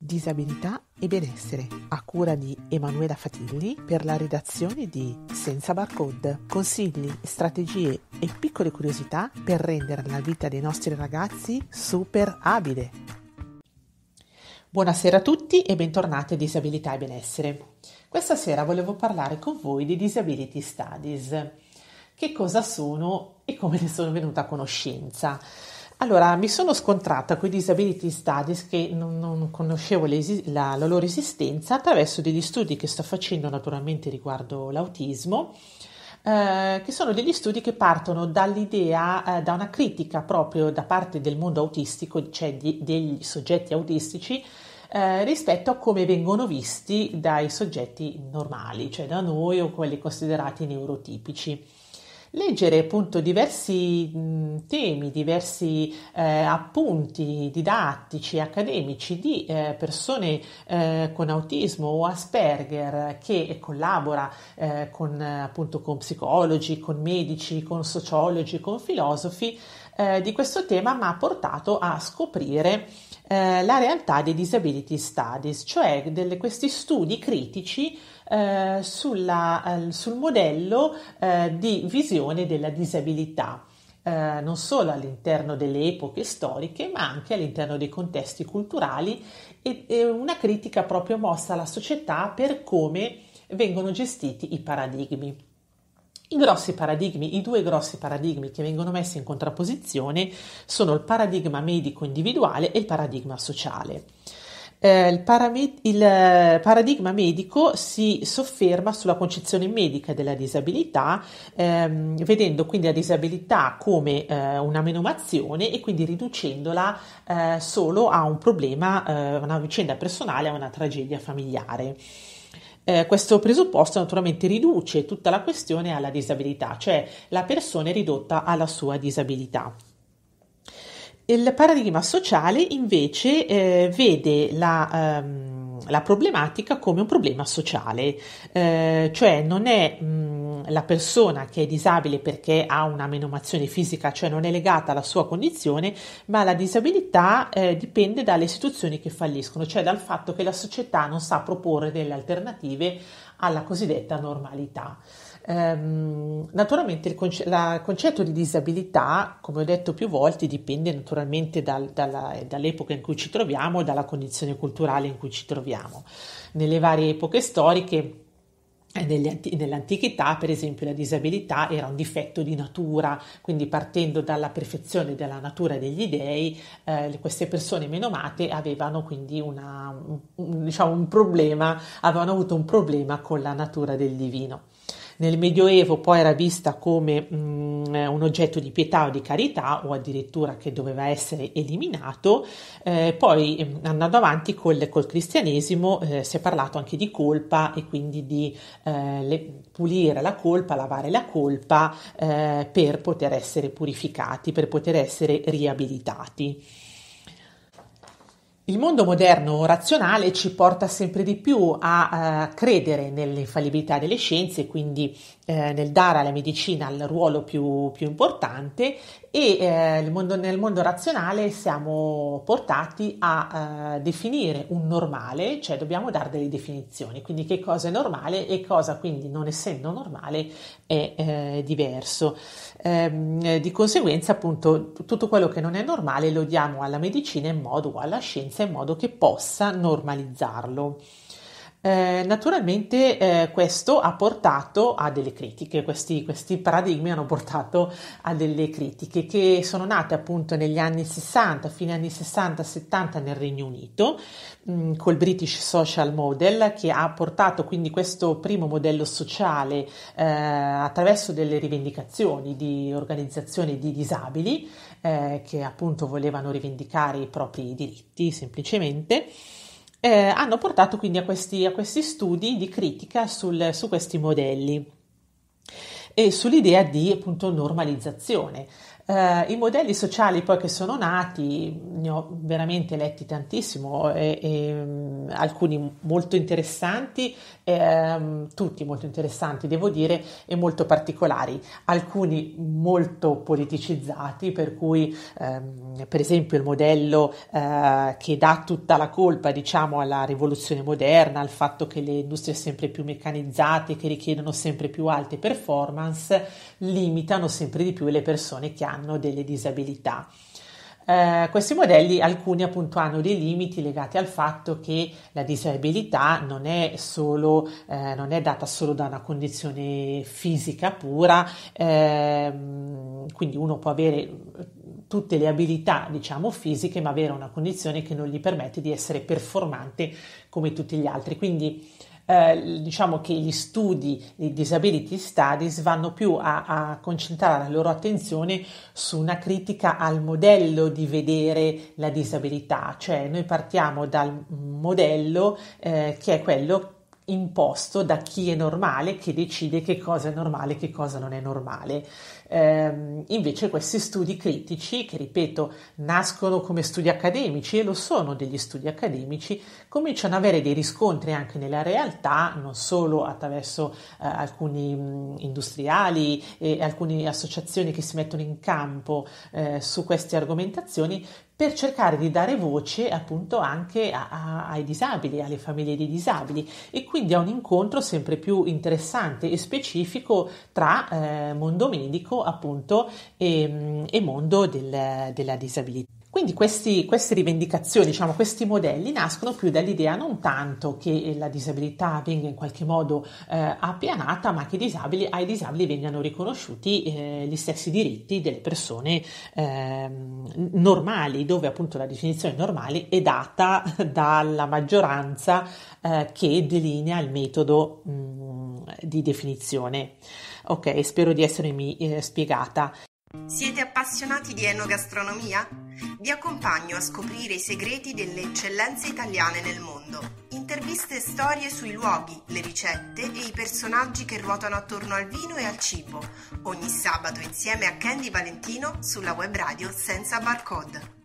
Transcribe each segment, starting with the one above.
Disabilità e benessere, a cura di Emanuela Fatilli per la redazione di Senza Barcode. Consigli, strategie e piccole curiosità per rendere la vita dei nostri ragazzi super abile. Buonasera a tutti e bentornati a Disabilità e benessere. Questa sera volevo parlare con voi di Disability Studies. Che cosa sono e come ne sono venuta a conoscenza? Allora, mi sono scontrata con i disability studies che non, non conoscevo la, la, loro esistenza attraverso degli studi che sto facendo naturalmente riguardo l'autismo, eh, che sono degli studi che partono dall'idea, eh, da una critica proprio da parte del mondo autistico, cioè di, degli soggetti autistici, eh, rispetto a come vengono visti dai soggetti normali, cioè da noi o quelli considerati neurotipici leggere appunto diversi mh, temi, diversi eh, appunti didattici, accademici di eh, persone eh, con autismo o Asperger che collabora eh, con appunto con psicologi, con medici, con sociologi, con filosofi eh, di questo tema, mi ha portato a scoprire eh, la realtà dei disability studies, cioè delle, questi studi critici eh, sulla, sul modello eh, di visione della disabilità. Eh, non solo all'interno delle epoche storiche, ma anche all'interno dei contesti culturali e, e, una critica proprio mossa alla società per come vengono gestiti i paradigmi. I grossi paradigmi, i due grossi paradigmi che vengono messi in contrapposizione sono il paradigma medico individuale e il paradigma sociale. Eh, il, paramet- il, eh, paradigma medico si sofferma sulla concezione medica della disabilità, ehm, vedendo quindi la disabilità come eh, una menomazione e quindi riducendola eh, solo a un problema, a eh, una vicenda personale, a una tragedia familiare. Eh, questo presupposto naturalmente riduce tutta la questione alla disabilità, cioè la persona è ridotta alla sua disabilità. Il paradigma sociale invece eh, vede la, ehm, la, problematica come un problema sociale, eh, cioè non è mh, la persona che è disabile perché ha una menomazione fisica, cioè non è legata alla sua condizione, ma la disabilità eh, dipende dalle istituzioni che falliscono, cioè dal fatto che la società non sa proporre delle alternative alla cosiddetta normalità. Ehm, naturalmente il, conce- la, concetto di disabilità, come ho detto più volte, dipende naturalmente dal, dalla, dall'epoca in cui ci troviamo e dalla condizione culturale in cui ci troviamo. Nelle varie epoche storiche nell'antichità, per esempio, la disabilità era un difetto di natura, quindi partendo dalla perfezione della natura degli dei, eh, queste persone meno amate avevano quindi una, un, diciamo un problema, avevano avuto un problema con la natura del divino. Nel Medioevo poi era vista come mh, mm, un oggetto di pietà o di carità o addirittura che doveva essere eliminato, eh, poi mm, andando avanti col, col cristianesimo eh, si è parlato anche di colpa e quindi di eh, le, pulire la colpa, lavare la colpa eh, per poter essere purificati, per poter essere riabilitati. Il mondo moderno razionale ci porta sempre di più a, a eh, credere nell'infallibilità delle scienze, quindi eh, nel dare alla medicina il ruolo più, più importante e eh, mondo, nel mondo razionale siamo portati a eh, definire un normale, cioè dobbiamo dare delle definizioni, quindi che cosa è normale e cosa quindi non essendo normale è eh, diverso. Ehm, di conseguenza appunto tutto quello che non è normale lo diamo alla medicina in modo o alla scienza in modo che possa normalizzarlo. Eh, naturalmente eh, questo ha portato a delle critiche, questi, questi, paradigmi hanno portato a delle critiche che sono nate appunto negli anni 60, fine anni 60-70 nel Regno Unito, mh, mm, col British Social Model che ha portato quindi questo primo modello sociale eh, attraverso delle rivendicazioni di organizzazioni di disabili eh, che appunto volevano rivendicare i propri diritti semplicemente eh, hanno portato quindi a questi, a questi studi di critica sul, su questi modelli e sull'idea di appunto normalizzazione. Eh, I modelli sociali poi che sono nati, ne ho veramente letti tantissimo, e, e, mm, alcuni molto interessanti, e, ehm, tutti molto interessanti devo dire, e molto particolari, alcuni molto politicizzati, per cui ehm, per esempio il modello eh, che dà tutta la colpa diciamo alla rivoluzione moderna, al fatto che le industrie sempre più meccanizzate, che richiedono sempre più alte performance, limitano sempre di più le persone che hanno hanno delle disabilità. Eh, questi modelli, alcuni appunto hanno dei limiti legati al fatto che la disabilità non è, solo, eh, non è data solo da una condizione fisica pura, ehm, quindi uno può avere eh, tutte le abilità, diciamo, fisiche, ma avere una condizione che non gli permette di essere performante come tutti gli altri. Quindi eh, diciamo che gli studi di disability studies vanno più a, a, concentrare la loro attenzione su una critica al modello di vedere la disabilità, cioè noi partiamo dal modello eh, che è quello imposto da chi è normale che decide che cosa è normale e che cosa non è normale. Eh, invece questi studi critici, che ripeto nascono come studi accademici e lo sono degli studi accademici, cominciano ad avere dei riscontri anche nella realtà, non solo attraverso eh, alcuni mh, mm, industriali e alcune associazioni che si mettono in campo eh, su queste argomentazioni, per cercare di dare voce appunto anche a, a, ai disabili, alle famiglie dei disabili e quindi a un incontro sempre più interessante e specifico tra eh, mondo medico appunto e, ehm, e mondo del, della disabilità. Quindi questi, queste rivendicazioni, diciamo, questi modelli nascono più dall'idea non tanto che la disabilità venga in qualche modo eh, appianata, ma che disabili, ai disabili vengano riconosciuti eh, gli stessi diritti delle persone eh, normali, dove appunto la definizione normale è data dalla maggioranza eh, che delinea il metodo mh, mm, di definizione. Ok, spero di essermi eh, spiegata. Siete appassionati di enogastronomia? Vi accompagno a scoprire i segreti delle eccellenze italiane nel mondo. Interviste e storie sui luoghi, le ricette e i personaggi che ruotano attorno al vino e al cibo. Ogni sabato insieme a Candy Valentino sulla web radio senza barcode.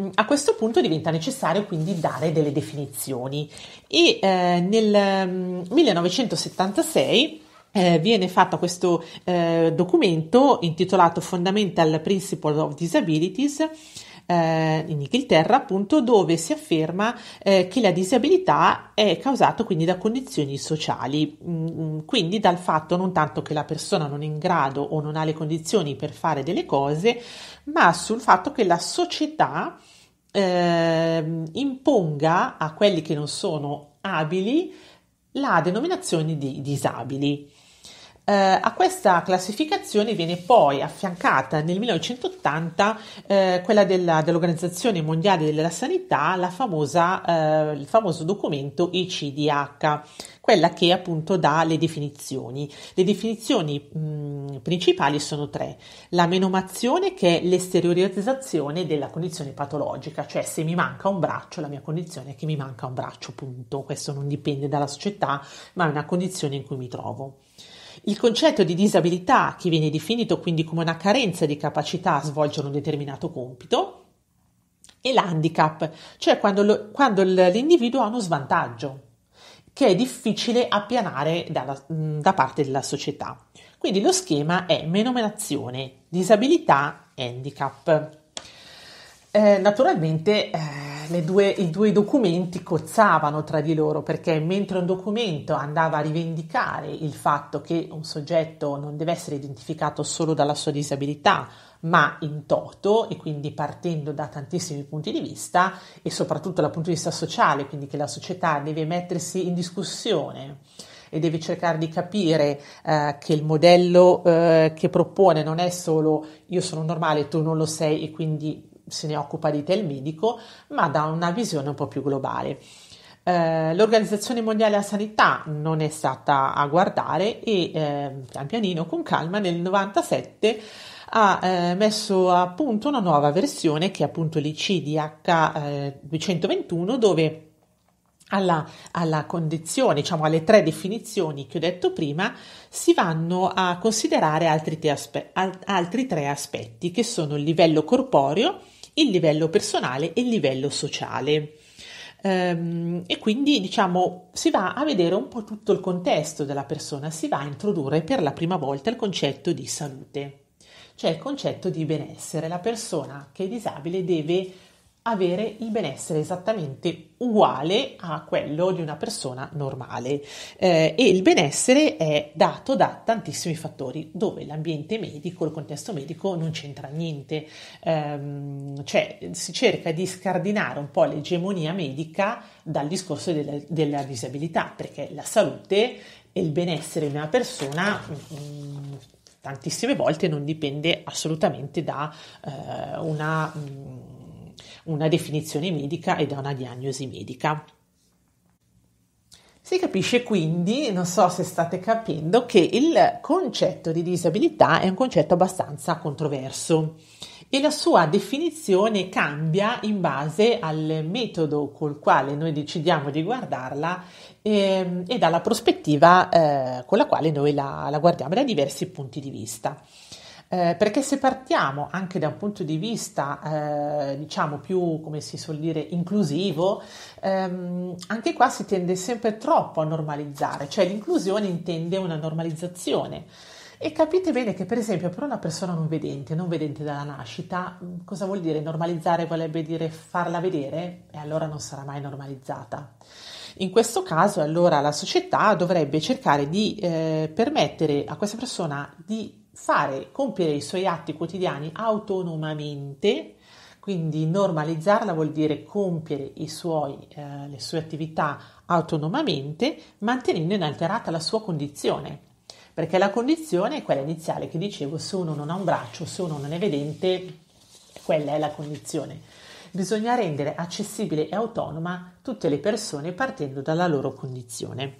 Mm, a questo punto diventa necessario quindi dare delle definizioni e eh, nel 1976 mm, eh, viene fatto questo eh, documento intitolato Fundamental Principle of Disabilities eh, in Inghilterra, appunto, dove si afferma eh, che la disabilità è causata quindi da condizioni sociali, mm, quindi dal fatto non tanto che la persona non è in grado o non ha le condizioni per fare delle cose, ma sul fatto che la società ehm, imponga a quelli che non sono abili la denominazione di disabili. Eh, a questa classificazione viene poi affiancata nel 1980 eh, quella della, dell'Organizzazione Mondiale della Sanità, famosa, eh, il famoso documento ICDH, quella che appunto dà le definizioni. Le definizioni mh, principali sono tre: la menomazione, che è l'esteriorizzazione della condizione patologica, cioè se mi manca un braccio, la mia condizione è che mi manca un braccio, punto. Questo non dipende dalla società, ma è una condizione in cui mi trovo. Il concetto di disabilità, che viene definito quindi come una carenza di capacità a svolgere un determinato compito, e l'handicap, cioè quando, lo, quando l'individuo ha uno svantaggio che è difficile appianare dalla, da parte della società. Quindi lo schema è menomenazione, disabilità, handicap. Eh, naturalmente eh, due, i due documenti cozzavano tra di loro perché mentre un documento andava a rivendicare il fatto che un soggetto non deve essere identificato solo dalla sua disabilità, ma in toto e quindi partendo da tantissimi punti di vista e soprattutto dal punto di vista sociale, quindi che la società deve mettersi in discussione e deve cercare di capire eh, che il modello eh, che propone non è solo io sono normale, tu non lo sei e quindi se ne occupa di te il medico, ma da una visione un po' più globale. Eh, L'Organizzazione Mondiale della Sanità non è stata a guardare e eh, pian pianino, con calma, nel 97 ha eh, messo a punto una nuova versione che è appunto l'ICDH221 eh, dove alla, alla, condizione, diciamo alle tre definizioni che ho detto prima, si vanno a considerare altri, te aspe- al- altri tre aspetti che sono il livello corporeo, il livello personale e il livello sociale. Ehm, e quindi diciamo si va a vedere un po' tutto il contesto della persona, si va a introdurre per la prima volta il concetto di salute, cioè il concetto di benessere. La persona che è disabile deve avere il benessere esattamente uguale a quello di una persona normale eh, e il benessere è dato da tantissimi fattori dove l'ambiente medico, il contesto medico non c'entra niente, ehm, cioè si cerca di scardinare un po' l'egemonia medica dal discorso della, della disabilità perché la salute e il benessere di una persona mh, mm, tantissime volte non dipende assolutamente da eh, una... Mh, mm, una definizione medica e da una diagnosi medica. Si capisce quindi, non so se state capendo, che il concetto di disabilità è un concetto abbastanza controverso e la sua definizione cambia in base al metodo col quale noi decidiamo di guardarla e, ehm, e dalla prospettiva eh, con la quale noi la, la guardiamo da diversi punti di vista. Eh, perché se partiamo anche da un punto di vista, eh, diciamo più come si suol dire, inclusivo, ehm, anche qua si tende sempre troppo a normalizzare, cioè l'inclusione intende una normalizzazione. E capite bene che, per esempio, per una persona non vedente, non vedente dalla nascita, cosa vuol dire? Normalizzare vorrebbe dire farla vedere e allora non sarà mai normalizzata. In questo caso, allora, la società dovrebbe cercare di eh, permettere a questa persona di fare, compiere i suoi atti quotidiani autonomamente, quindi normalizzarla vuol dire compiere suoi, eh, le sue attività autonomamente, mantenendo inalterata la sua condizione, perché la condizione è quella iniziale che dicevo, se uno non ha un braccio, se uno non è vedente, quella è la condizione. Bisogna rendere accessibile e autonoma tutte le persone partendo dalla loro condizione.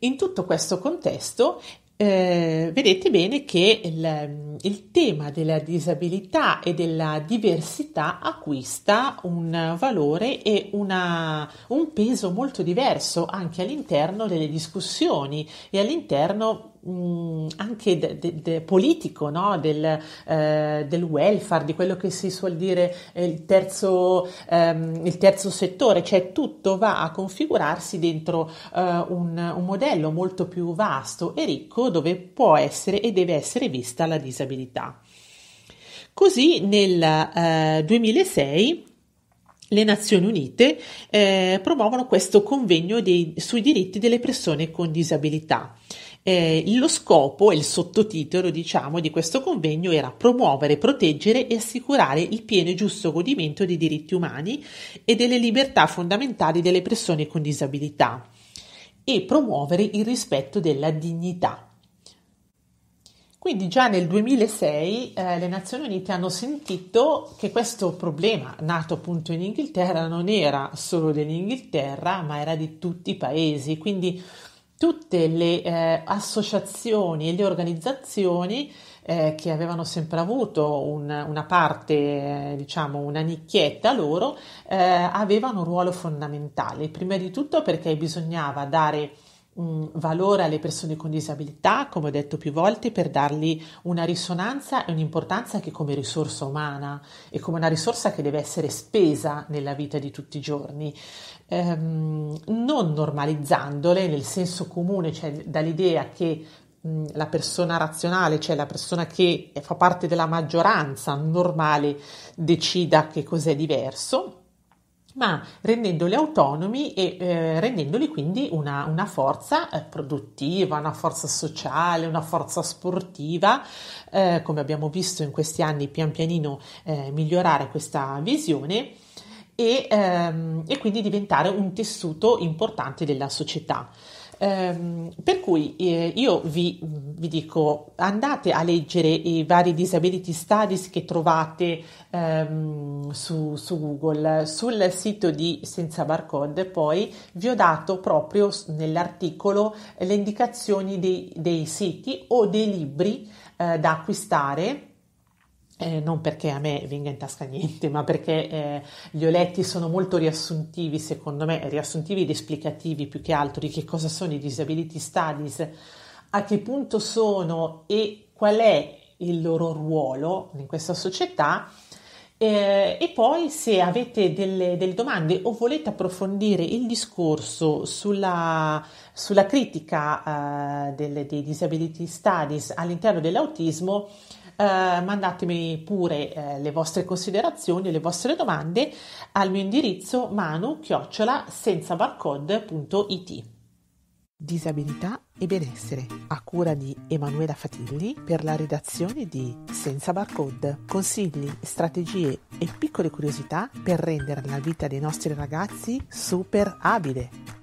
In tutto questo contesto eh, vedete bene che il, il, tema della disabilità e della diversità acquista un valore e una, un peso molto diverso anche all'interno delle discussioni e all'interno Mm, anche de, de, de politico, no? del, eh, del, welfare, di quello che si suol dire eh, il terzo, ehm, il terzo settore, cioè tutto va a configurarsi dentro eh, un, un modello molto più vasto e ricco dove può essere e deve essere vista la disabilità. Così nel eh, 2006 le Nazioni Unite eh, promuovono questo convegno dei, sui diritti delle persone con disabilità. Eh, lo scopo e il sottotitolo, diciamo, di questo convegno era promuovere, proteggere e assicurare il pieno e giusto godimento dei diritti umani e delle libertà fondamentali delle persone con disabilità e promuovere il rispetto della dignità. Quindi già nel 2006 eh, le Nazioni Unite hanno sentito che questo problema, nato appunto in Inghilterra, non era solo dell'Inghilterra, ma era di tutti i paesi. Quindi tutte le eh, associazioni e le organizzazioni eh, che avevano sempre avuto un, una parte, eh, diciamo una nicchietta loro, eh, avevano un ruolo fondamentale, prima di tutto perché bisognava dare mh, valore alle persone con disabilità, come ho detto più volte, per dargli una risonanza e un'importanza anche come risorsa umana e come una risorsa che deve essere spesa nella vita di tutti i giorni, ehm, non normalizzandole nel senso comune, cioè dall'idea che la persona razionale, cioè la persona che fa parte della maggioranza normale, decida che cos'è diverso, ma rendendoli autonomi e eh, rendendoli quindi una, una forza eh, produttiva, una forza sociale, una forza sportiva, eh, come abbiamo visto in questi anni pian pianino eh, migliorare questa visione e, ehm, e quindi diventare un tessuto importante della società. Ehm, per cui eh, io vi, vi, dico andate a leggere i vari disability studies che trovate ehm, su, su, Google, sul sito di Senza Barcode poi vi ho dato proprio nell'articolo le indicazioni dei, dei siti o dei libri eh, da acquistare eh, non perché a me venga in tasca niente, ma perché eh, gli ho letti sono molto riassuntivi, secondo me, riassuntivi ed esplicativi più che altro di che cosa sono i disability studies, a che punto sono e qual è il loro ruolo in questa società. Eh, e poi se avete delle, delle, domande o volete approfondire il discorso sulla, sulla critica eh, delle, dei disability studies all'interno dell'autismo, eh, mandatemi pure eh, le vostre considerazioni e le vostre domande al mio indirizzo manu-senzabarcode.it Disabilità e benessere a cura di Emanuela Fatilli per la redazione di Senza Barcode. Consigli, strategie e piccole curiosità per rendere la vita dei nostri ragazzi super abile.